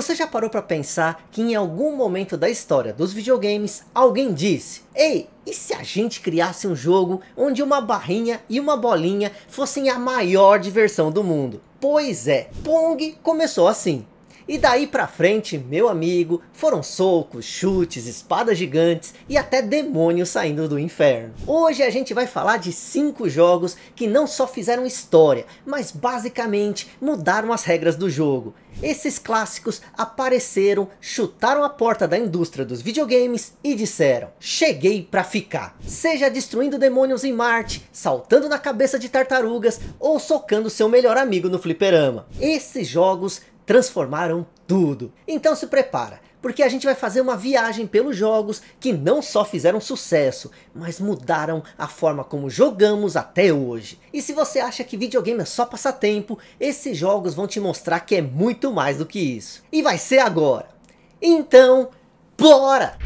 Você já parou para pensar que em algum momento da história dos videogames alguém disse: "Ei, e se a gente criasse um jogo onde uma barrinha e uma bolinha fossem a maior diversão do mundo?" Pois é, Pong começou assim. E daí pra frente, meu amigo, foram socos, chutes, espadas gigantes e até demônios saindo do inferno. Hoje a gente vai falar de cinco jogos que não só fizeram história, mas basicamente mudaram as regras do jogo. Esses clássicos apareceram, chutaram a porta da indústria dos videogames e disseram Cheguei pra ficar. Seja destruindo demônios em Marte, saltando na cabeça de tartarugas ou socando seu melhor amigo no fliperama. Esses jogos transformaram tudo. Então se prepara, porque a gente vai fazer uma viagem pelos jogos que não só fizeram sucesso, mas mudaram a forma como jogamos até hoje. E se você acha que videogame é só passatempo, esses jogos vão te mostrar que é muito mais do que isso. E vai ser agora. Então, bora!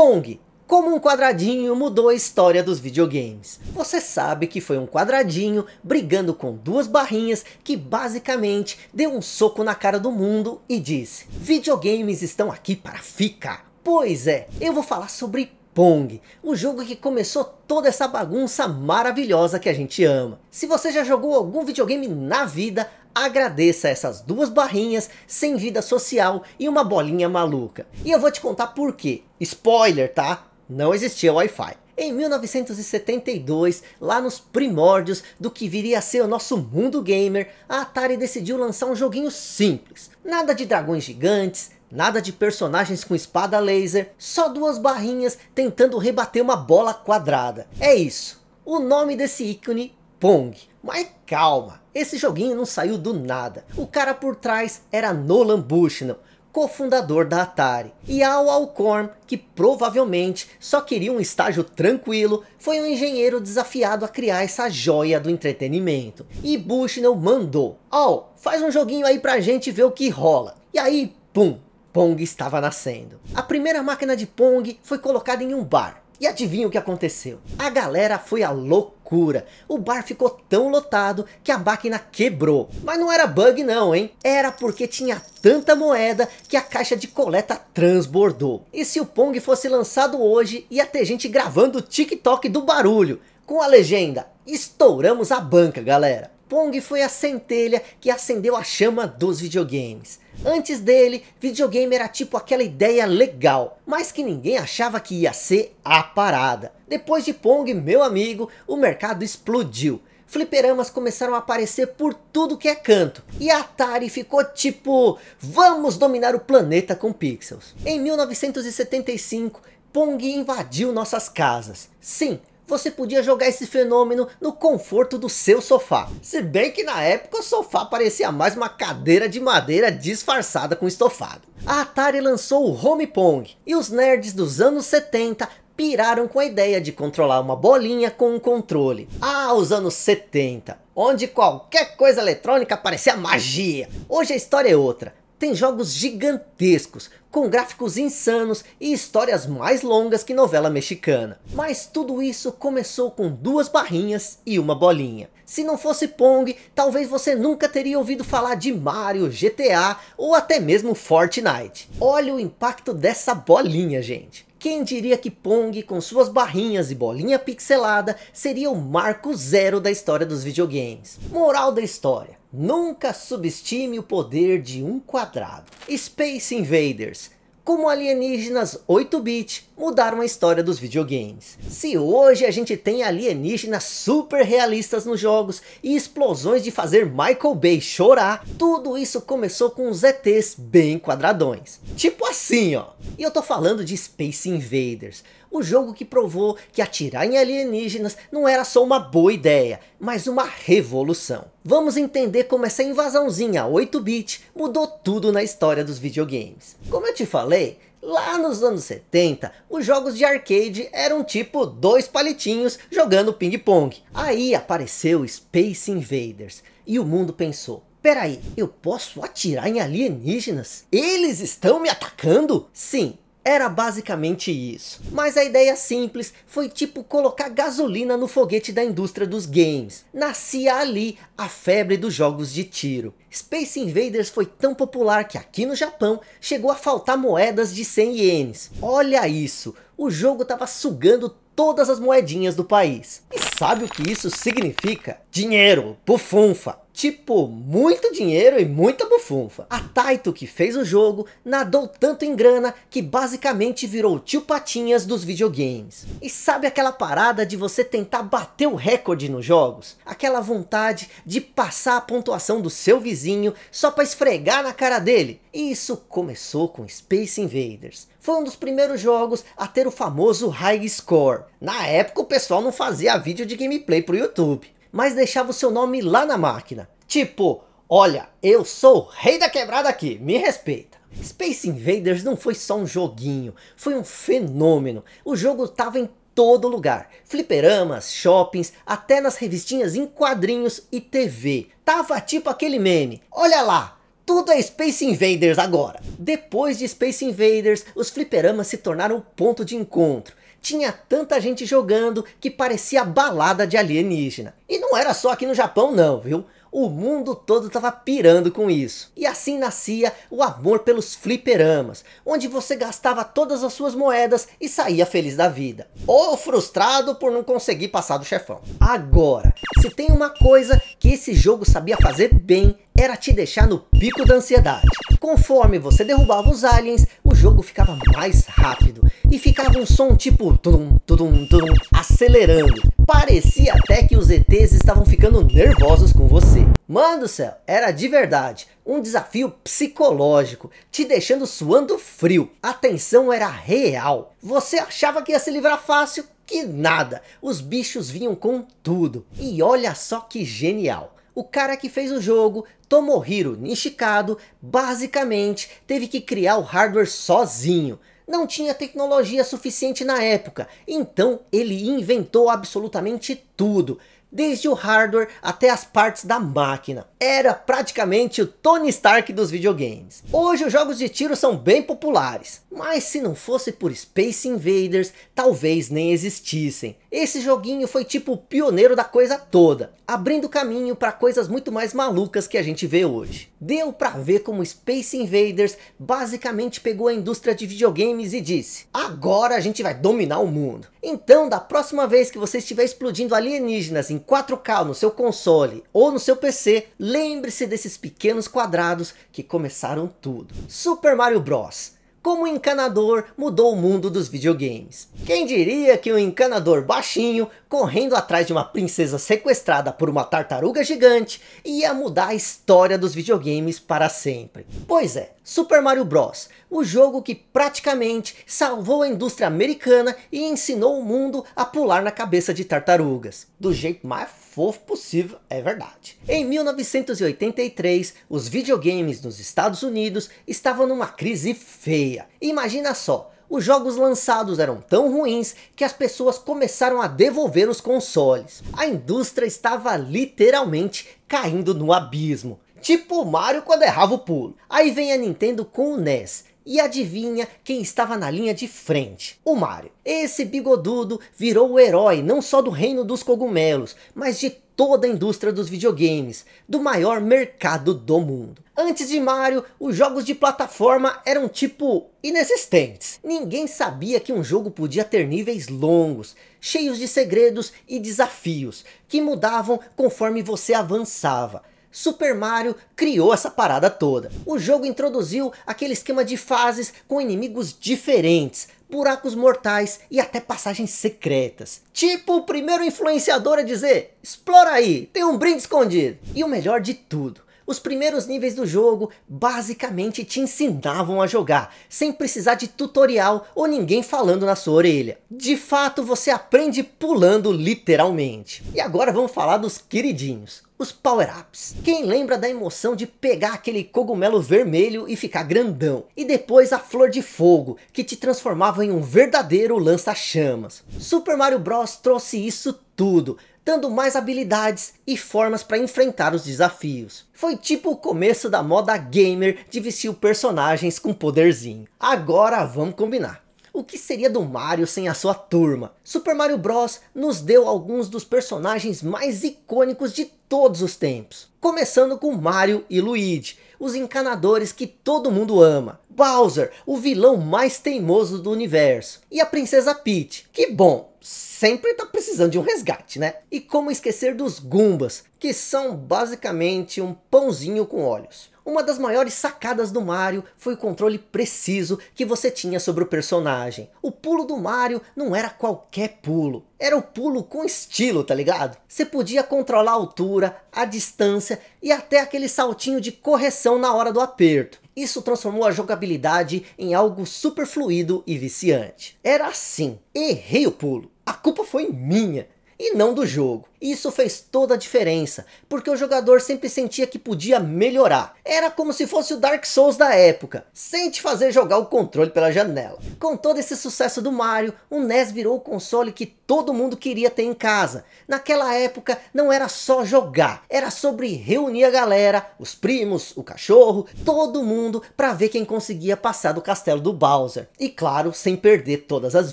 Pong, como um quadradinho mudou a história dos videogames. Você sabe que foi um quadradinho brigando com duas barrinhas que basicamente deu um soco na cara do mundo e disse: Videogames estão aqui para ficar. Pois é, eu vou falar sobre Pong, o jogo que começou toda essa bagunça maravilhosa que a gente ama. Se você já jogou algum videogame na vida, agradeça essas duas barrinhas sem vida social e uma bolinha maluca. E eu vou te contar por quê. Spoiler, tá? Não existia Wi-Fi. Em 1972, lá nos primórdios do que viria a ser o nosso mundo gamer, a Atari decidiu lançar um joguinho simples. Nada de dragões gigantes, nada de personagens com espada laser, só duas barrinhas tentando rebater uma bola quadrada. É isso. O nome desse ícone Pong. Mas calma, esse joguinho não saiu do nada. O cara por trás era Nolan Bushnell, cofundador da Atari. E Al Alcorn, que provavelmente só queria um estágio tranquilo, foi um engenheiro desafiado a criar essa joia do entretenimento. E Bushnell mandou, Al, faz um joguinho aí pra gente ver o que rola. E aí, pum, Pong estava nascendo. A primeira máquina de Pong foi colocada em um bar, e adivinha o que aconteceu? A galera foi à loucura. O bar ficou tão lotado que a máquina quebrou. Mas não era bug não, hein? Era porque tinha tanta moeda que a caixa de coleta transbordou. E se o Pong fosse lançado hoje, ia ter gente gravando o TikTok do barulho. Com a legenda, estouramos a banca, galera. Pong foi a centelha que acendeu a chama dos videogames. Antes dele, videogame era tipo aquela ideia legal, mas que ninguém achava que ia ser a parada. Depois de Pong, meu amigo, o mercado explodiu. Fliperamas começaram a aparecer por tudo que é canto. E a Atari ficou tipo, vamos dominar o planeta com pixels. Em 1975, Pong invadiu nossas casas. Sim, você podia jogar esse fenômeno no conforto do seu sofá. Se bem que na época o sofá parecia mais uma cadeira de madeira disfarçada com estofado. A Atari lançou o Home Pong e os nerds dos anos 70 piraram com a ideia de controlar uma bolinha com um controle. Ah, os anos 70, onde qualquer coisa eletrônica parecia magia. Hoje a história é outra. Tem jogos gigantescos, com gráficos insanos e histórias mais longas que novela mexicana. Mas tudo isso começou com duas barrinhas e uma bolinha. Se não fosse Pong, talvez você nunca teria ouvido falar de Mario, GTA ou até mesmo Fortnite. Olha o impacto dessa bolinha, gente. Quem diria que Pong, com suas barrinhas e bolinha pixelada, seria o marco zero da história dos videogames? Moral da história. Nunca subestime o poder de um quadrado. Space Invaders como alienígenas 8-bit mudaram a história dos videogames. Se hoje a gente tem alienígenas super realistas nos jogos e explosões de fazer Michael Bay chorar, tudo isso começou com os ETs bem quadradões. Tipo assim, ó. E eu tô falando de Space Invaders, o jogo que provou que atirar em alienígenas não era só uma boa ideia, mas uma revolução. Vamos entender como essa invasãozinha 8-bit mudou tudo na história dos videogames. Como eu te falei, Lá nos anos 70, os jogos de arcade eram tipo dois palitinhos jogando ping-pong. Aí apareceu Space Invaders e o mundo pensou, peraí, eu posso atirar em alienígenas? Eles estão me atacando? Sim, era basicamente isso. Mas a ideia simples foi tipo colocar gasolina no foguete da indústria dos games. Nascia ali a febre dos jogos de tiro. Space Invaders foi tão popular que aqui no Japão chegou a faltar moedas de 100 ienes. Olha isso, o jogo estava sugando todas as moedinhas do país. E sabe o que isso significa? Dinheiro, bufunfa. Tipo, muito dinheiro e muita bufunfa. A Taito que fez o jogo nadou tanto em grana que basicamente virou tio patinhas dos videogames. E sabe aquela parada de você tentar bater o recorde nos jogos? Aquela vontade de passar a pontuação do seu vizinho só pra esfregar na cara dele? Isso começou com Space Invaders. Foi um dos primeiros jogos a ter o famoso high score. Na época o pessoal não fazia vídeo de gameplay pro YouTube, mas deixava o seu nome lá na máquina. Tipo, olha, eu sou o rei da quebrada aqui, me respeita. Space Invaders não foi só um joguinho, foi um fenômeno. O jogo tava em todo lugar. Fliperamas, shoppings, até nas revistinhas em quadrinhos e TV. Tava tipo aquele meme. Olha lá, tudo é Space Invaders agora. Depois de Space Invaders, os fliperamas se tornaram o ponto de encontro tinha tanta gente jogando que parecia balada de alienígena. E não era só aqui no Japão não, viu? O mundo todo estava pirando com isso. E assim nascia o amor pelos fliperamas, onde você gastava todas as suas moedas e saía feliz da vida. Ou frustrado por não conseguir passar do chefão. Agora, se tem uma coisa que esse jogo sabia fazer bem, era te deixar no pico da ansiedade. Conforme você derrubava os aliens, jogo ficava mais rápido e ficava um som tipo tudum, tudum, tudum, acelerando. Parecia até que os ETs estavam ficando nervosos com você. Mano do céu, era de verdade um desafio psicológico, te deixando suando frio. A tensão era real. Você achava que ia se livrar fácil? Que nada. Os bichos vinham com tudo. E olha só que genial. O cara que fez o jogo, Tomohiro Nishikado, basicamente teve que criar o hardware sozinho. Não tinha tecnologia suficiente na época, então ele inventou absolutamente tudo desde o hardware até as partes da máquina. Era praticamente o Tony Stark dos videogames. Hoje os jogos de tiro são bem populares, mas se não fosse por Space Invaders, talvez nem existissem. Esse joguinho foi tipo o pioneiro da coisa toda, abrindo caminho para coisas muito mais malucas que a gente vê hoje. Deu para ver como Space Invaders basicamente pegou a indústria de videogames e disse: "Agora a gente vai dominar o mundo". Então, da próxima vez que você estiver explodindo alienígenas em 4K no seu console ou no seu PC, lembre-se desses pequenos quadrados que começaram tudo. Super Mario Bros como o encanador mudou o mundo dos videogames. Quem diria que o encanador baixinho correndo atrás de uma princesa sequestrada por uma tartaruga gigante ia mudar a história dos videogames para sempre. Pois é, Super Mario Bros, o jogo que praticamente salvou a indústria americana e ensinou o mundo a pular na cabeça de tartarugas. Do jeito mais fofo possível, é verdade. Em 1983, os videogames nos Estados Unidos estavam numa crise feia. Imagina só, os jogos lançados eram tão ruins que as pessoas começaram a devolver os consoles. A indústria estava literalmente caindo no abismo. Tipo o Mario quando errava o pulo. Aí vem a Nintendo com o NES, e adivinha quem estava na linha de frente? O Mario. Esse bigodudo virou o herói não só do reino dos cogumelos, mas de toda a indústria dos videogames, do maior mercado do mundo. Antes de Mario, os jogos de plataforma eram tipo inexistentes. Ninguém sabia que um jogo podia ter níveis longos, cheios de segredos e desafios, que mudavam conforme você avançava. Super Mario criou essa parada toda. O jogo introduziu aquele esquema de fases com inimigos diferentes, buracos mortais e até passagens secretas. Tipo o primeiro influenciador a dizer, explora aí, tem um brinde escondido. E o melhor de tudo, os primeiros níveis do jogo basicamente te ensinavam a jogar, sem precisar de tutorial ou ninguém falando na sua orelha. De fato, você aprende pulando literalmente. E agora vamos falar dos queridinhos os power-ups. Quem lembra da emoção de pegar aquele cogumelo vermelho e ficar grandão? E depois a flor de fogo, que te transformava em um verdadeiro lança-chamas. Super Mario Bros trouxe isso tudo, dando mais habilidades e formas para enfrentar os desafios. Foi tipo o começo da moda gamer de vestir personagens com poderzinho. Agora vamos combinar. O que seria do Mario sem a sua turma? Super Mario Bros. nos deu alguns dos personagens mais icônicos de todos os tempos. Começando com Mario e Luigi, os encanadores que todo mundo ama. Bowser, o vilão mais teimoso do universo. E a Princesa Peach, que bom, sempre tá precisando de um resgate, né? E como esquecer dos Gumbas, que são basicamente um pãozinho com olhos. Uma das maiores sacadas do Mario foi o controle preciso que você tinha sobre o personagem. O pulo do Mario não era qualquer pulo. Era o pulo com estilo, tá ligado? Você podia controlar a altura, a distância e até aquele saltinho de correção na hora do aperto. Isso transformou a jogabilidade em algo super fluido e viciante. Era assim, errei o pulo, a culpa foi minha e não do jogo. Isso fez toda a diferença, porque o jogador sempre sentia que podia melhorar. Era como se fosse o Dark Souls da época, sem te fazer jogar o controle pela janela. Com todo esse sucesso do Mario, o NES virou o console que todo mundo queria ter em casa. Naquela época não era só jogar, era sobre reunir a galera, os primos, o cachorro, todo mundo para ver quem conseguia passar do castelo do Bowser. E claro, sem perder todas as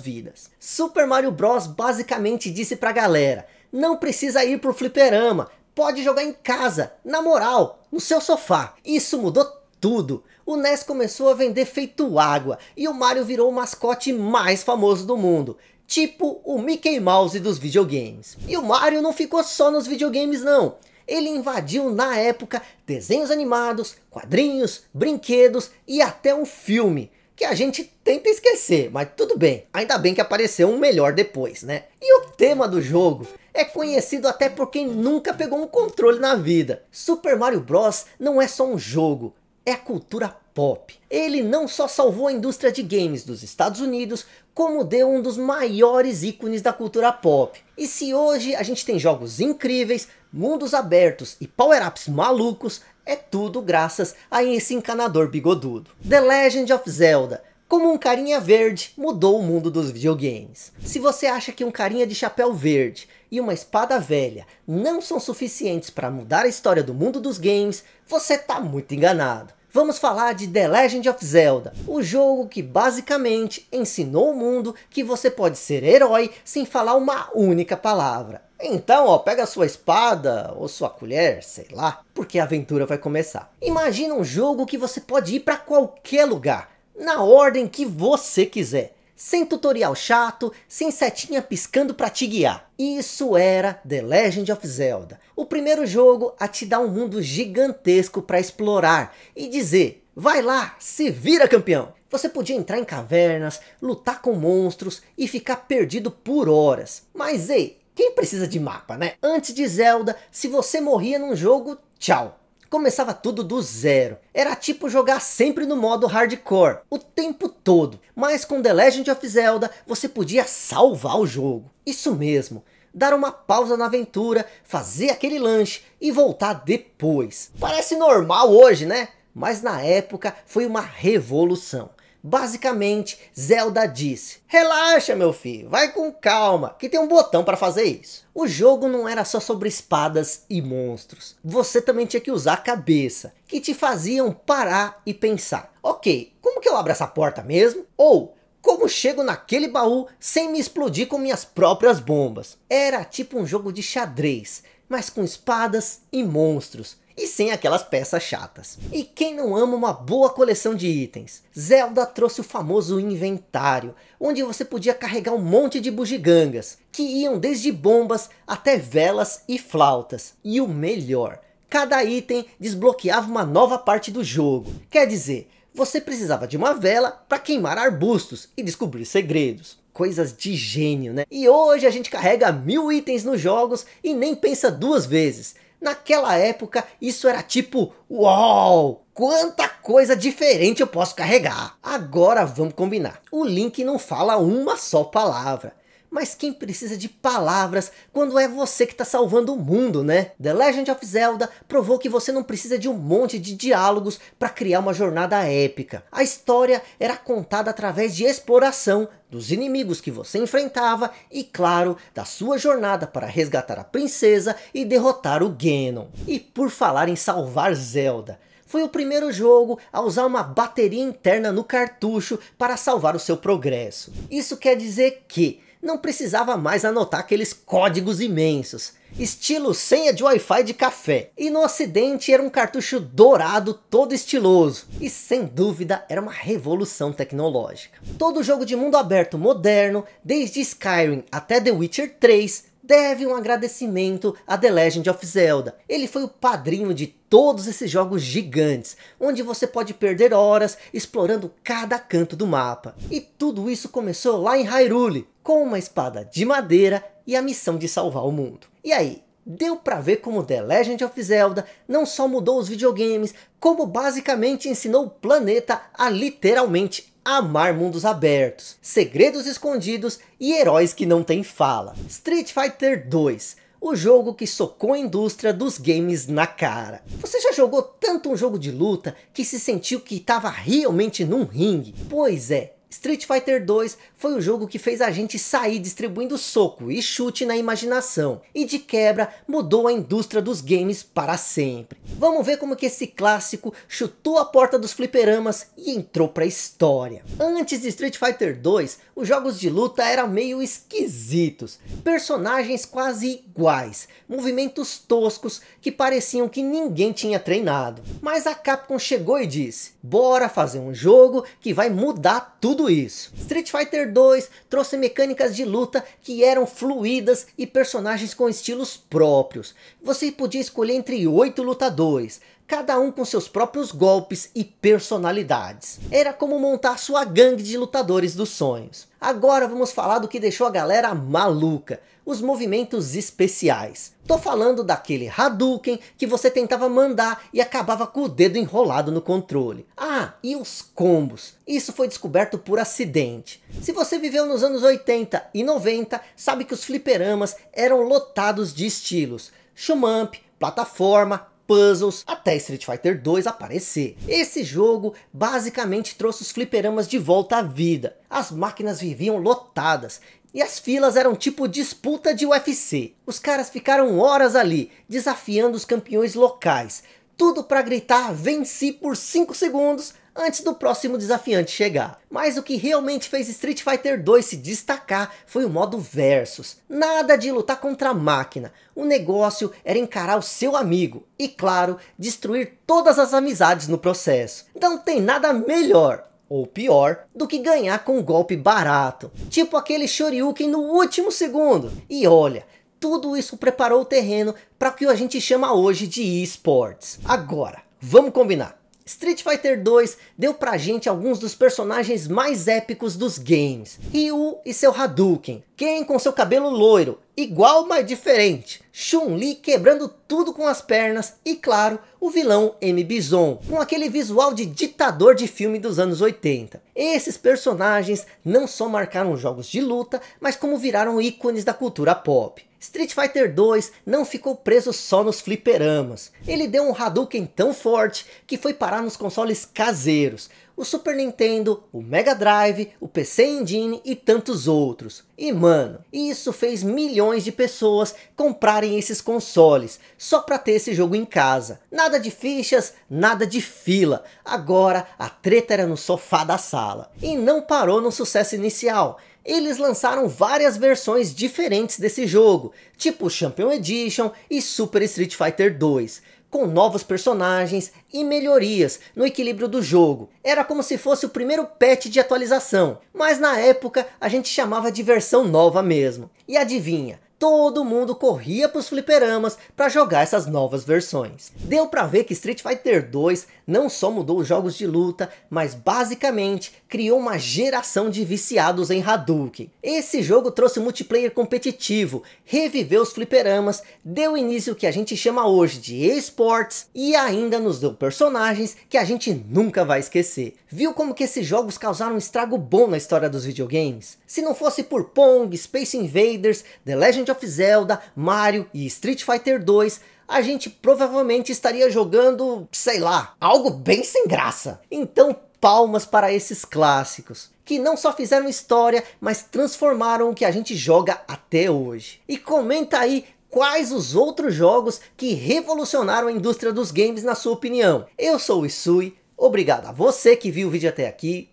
vidas. Super Mario Bros basicamente disse pra galera, não precisa ir pro fliperama, pode jogar em casa, na moral, no seu sofá. Isso mudou tudo. O NES começou a vender feito água e o Mario virou o mascote mais famoso do mundo. Tipo o Mickey Mouse dos videogames. E o Mario não ficou só nos videogames não. Ele invadiu na época desenhos animados, quadrinhos, brinquedos e até um filme que a gente tenta esquecer, mas tudo bem. Ainda bem que apareceu um melhor depois, né? E o tema do jogo é conhecido até por quem nunca pegou um controle na vida. Super Mario Bros não é só um jogo, é a cultura pop. Ele não só salvou a indústria de games dos Estados Unidos, como deu um dos maiores ícones da cultura pop. E se hoje a gente tem jogos incríveis, mundos abertos e power-ups malucos, é tudo graças a esse encanador bigodudo. The Legend of Zelda como um carinha verde mudou o mundo dos videogames. Se você acha que um carinha de chapéu verde e uma espada velha não são suficientes para mudar a história do mundo dos games, você tá muito enganado. Vamos falar de The Legend of Zelda, o jogo que basicamente ensinou o mundo que você pode ser herói sem falar uma única palavra. Então, ó, pega sua espada ou sua colher, sei lá, porque a aventura vai começar. Imagina um jogo que você pode ir para qualquer lugar, na ordem que você quiser. Sem tutorial chato, sem setinha piscando para te guiar. Isso era The Legend of Zelda, o primeiro jogo a te dar um mundo gigantesco para explorar e dizer, vai lá, se vira campeão. Você podia entrar em cavernas, lutar com monstros e ficar perdido por horas. Mas ei, quem precisa de mapa, né? Antes de Zelda, se você morria num jogo, tchau. Começava tudo do zero. Era tipo jogar sempre no modo hardcore, o tempo todo. Mas com The Legend of Zelda, você podia salvar o jogo. Isso mesmo. Dar uma pausa na aventura, fazer aquele lanche e voltar depois. Parece normal hoje, né? Mas na época foi uma revolução. Basicamente, Zelda disse: "Relaxa, meu filho, vai com calma, que tem um botão para fazer isso". O jogo não era só sobre espadas e monstros. Você também tinha que usar a cabeça, que te faziam parar e pensar. OK, como que eu abro essa porta mesmo? Ou como chego naquele baú sem me explodir com minhas próprias bombas? Era tipo um jogo de xadrez, mas com espadas e monstros e sem aquelas peças chatas. E quem não ama uma boa coleção de itens? Zelda trouxe o famoso inventário, onde você podia carregar um monte de bugigangas, que iam desde bombas até velas e flautas. E o melhor, cada item desbloqueava uma nova parte do jogo. Quer dizer, você precisava de uma vela para queimar arbustos e descobrir segredos. Coisas de gênio, né? E hoje a gente carrega mil itens nos jogos e nem pensa duas vezes Naquela época, isso era tipo, uau, quanta coisa diferente eu posso carregar. Agora vamos combinar. O link não fala uma só palavra mas quem precisa de palavras quando é você que está salvando o mundo, né? The Legend of Zelda provou que você não precisa de um monte de diálogos para criar uma jornada épica. A história era contada através de exploração, dos inimigos que você enfrentava e, claro, da sua jornada para resgatar a princesa e derrotar o Ganon. E por falar em salvar Zelda, foi o primeiro jogo a usar uma bateria interna no cartucho para salvar o seu progresso. Isso quer dizer que não precisava mais anotar aqueles códigos imensos, estilo senha de Wi-Fi de café. E no ocidente era um cartucho dourado todo estiloso, e sem dúvida era uma revolução tecnológica. Todo jogo de mundo aberto moderno, desde Skyrim até The Witcher 3, deve um agradecimento a The Legend of Zelda. Ele foi o padrinho de todos esses jogos gigantes, onde você pode perder horas explorando cada canto do mapa. E tudo isso começou lá em Hyrule, com uma espada de madeira e a missão de salvar o mundo. E aí, deu para ver como The Legend of Zelda não só mudou os videogames, como basicamente ensinou o planeta a literalmente amar mundos abertos, segredos escondidos e heróis que não têm fala. Street Fighter 2 o jogo que socou a indústria dos games na cara. Você já jogou tanto um jogo de luta que se sentiu que estava realmente num ringue? Pois é, Street Fighter 2 foi o jogo que fez a gente sair distribuindo soco e chute na imaginação, e de quebra mudou a indústria dos games para sempre. Vamos ver como que esse clássico chutou a porta dos fliperamas e entrou para a história. Antes de Street Fighter 2, os jogos de luta eram meio esquisitos, personagens quase iguais, movimentos toscos que pareciam que ninguém tinha treinado. Mas a Capcom chegou e disse, bora fazer um jogo que vai mudar tudo tudo isso. Street Fighter 2 trouxe mecânicas de luta que eram fluidas e personagens com estilos próprios. Você podia escolher entre oito lutadores, cada um com seus próprios golpes e personalidades. Era como montar sua gangue de lutadores dos sonhos. Agora vamos falar do que deixou a galera maluca os movimentos especiais. Tô falando daquele Hadouken que você tentava mandar e acabava com o dedo enrolado no controle. Ah, e os combos. Isso foi descoberto por acidente. Se você viveu nos anos 80 e 90, sabe que os fliperamas eram lotados de estilos. Shumamp, plataforma, puzzles, até Street Fighter 2 aparecer. Esse jogo basicamente trouxe os fliperamas de volta à vida. As máquinas viviam lotadas e as filas eram tipo disputa de UFC. Os caras ficaram horas ali, desafiando os campeões locais. Tudo para gritar venci por 5 segundos antes do próximo desafiante chegar. Mas o que realmente fez Street Fighter 2 se destacar foi o modo versus. Nada de lutar contra a máquina. O negócio era encarar o seu amigo e, claro, destruir todas as amizades no processo. Não tem nada melhor ou pior, do que ganhar com um golpe barato, tipo aquele Shoryuken no último segundo. E olha, tudo isso preparou o terreno para o que a gente chama hoje de esportes. Agora, vamos combinar. Street Fighter 2 deu pra gente alguns dos personagens mais épicos dos games. Ryu e seu Hadouken, Ken com seu cabelo loiro, igual mas diferente, Chun-Li quebrando tudo com as pernas e claro, o vilão M. Bison, com aquele visual de ditador de filme dos anos 80. Esses personagens não só marcaram jogos de luta, mas como viraram ícones da cultura pop. Street Fighter 2 não ficou preso só nos fliperamas. Ele deu um Hadouken tão forte que foi parar nos consoles caseiros, o Super Nintendo, o Mega Drive, o PC Engine e tantos outros. E mano, isso fez milhões de pessoas comprarem esses consoles só para ter esse jogo em casa. Nada de fichas, nada de fila. Agora a treta era no sofá da sala. E não parou no sucesso inicial eles lançaram várias versões diferentes desse jogo, tipo Champion Edition e Super Street Fighter 2 com novos personagens e melhorias no equilíbrio do jogo. Era como se fosse o primeiro patch de atualização, mas na época a gente chamava de versão nova mesmo. E adivinha, todo mundo corria para os fliperamas para jogar essas novas versões. Deu para ver que Street Fighter 2 não só mudou os jogos de luta, mas basicamente criou uma geração de viciados em Hadouken. Esse jogo trouxe multiplayer competitivo, reviveu os fliperamas, deu início ao que a gente chama hoje de esportes e ainda nos deu personagens que a gente nunca vai esquecer. Viu como que esses jogos causaram um estrago bom na história dos videogames? Se não fosse por Pong, Space Invaders, The Legend Legend of Zelda, Mario e Street Fighter 2, a gente provavelmente estaria jogando, sei lá, algo bem sem graça. Então, palmas para esses clássicos, que não só fizeram história, mas transformaram o que a gente joga até hoje. E comenta aí quais os outros jogos que revolucionaram a indústria dos games na sua opinião. Eu sou o Isui, obrigado a você que viu o vídeo até aqui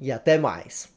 e até mais.